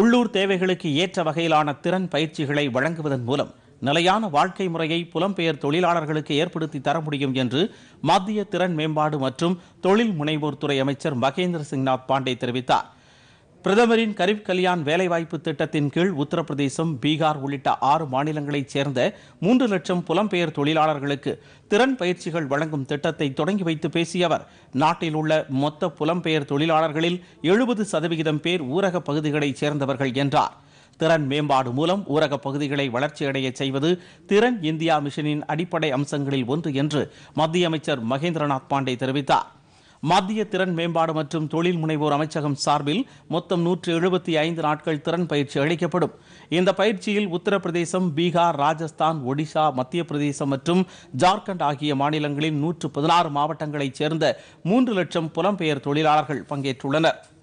உள்ளூர் தேவைகளுக்கு ஏற்ற வகையிலான திறன் பயிற்சிகளை வழங்குவதன் மூலம் நிலையான வாழ்க்கை முறையை புலம்பெயர் தொழிலாளர்களுக்கு ஏற்படுத்தி தர முடியும் என்று மத்திய திறன் மேம்பாடு மற்றும் தொழில் முனைவோர் துறை அமைச்சர் மகேந்திர சிங்நாத் பாண்டே தெரிவித்தார் பிரதமரின் கரீப் கல்யாண் வேலைவாய்ப்பு திட்டத்தின் கீழ் உத்தரப்பிரதேசம் பீகார் உள்ளிட்ட ஆறு மாநிலங்களைச் சேர்ந்த மூன்று லட்சம் புலம்பெயர் தொழிலாளர்களுக்கு திறன் பயிற்சிகள் வழங்கும் திட்டத்தை தொடங்கி வைத்து பேசிய அவர் நாட்டில் உள்ள மொத்த புலம்பெயர் தொழிலாளர்களில் எழுபது சதவிகிதம் பேர் ஊரக பகுதிகளைச் சேர்ந்தவர்கள் என்றார் திறன் மேம்பாடு மூலம் ஊரக பகுதிகளை வளர்ச்சியடைய செய்வது திறன் இந்தியா மிஷனின் அடிப்படை அம்சங்களில் ஒன்று என்று மத்திய அமைச்சர் மகேந்திரநாத் பாண்டே தெரிவித்தார் மத்திய திறன் மேம்பாடு மற்றும் தொழில் முனைவோர் அமைச்சகம் சார்பில் மொத்தம் நூற்று எழுபத்தி ஐந்து நாட்கள் திறன் பயிற்சி அளிக்கப்படும் இந்த பயிற்சியில் உத்தரப்பிரதேசம் பீகார் ராஜஸ்தான் ஒடிஷா மத்திய பிரதேசம் மற்றும் ஜார்க்கண்ட் ஆகிய மாநிலங்களின் நூற்று பதினாறு மாவட்டங்களைச் சேர்ந்த மூன்று லட்சம் புலம்பெயர் தொழிலாளர்கள் பங்கேற்றுள்ளனர்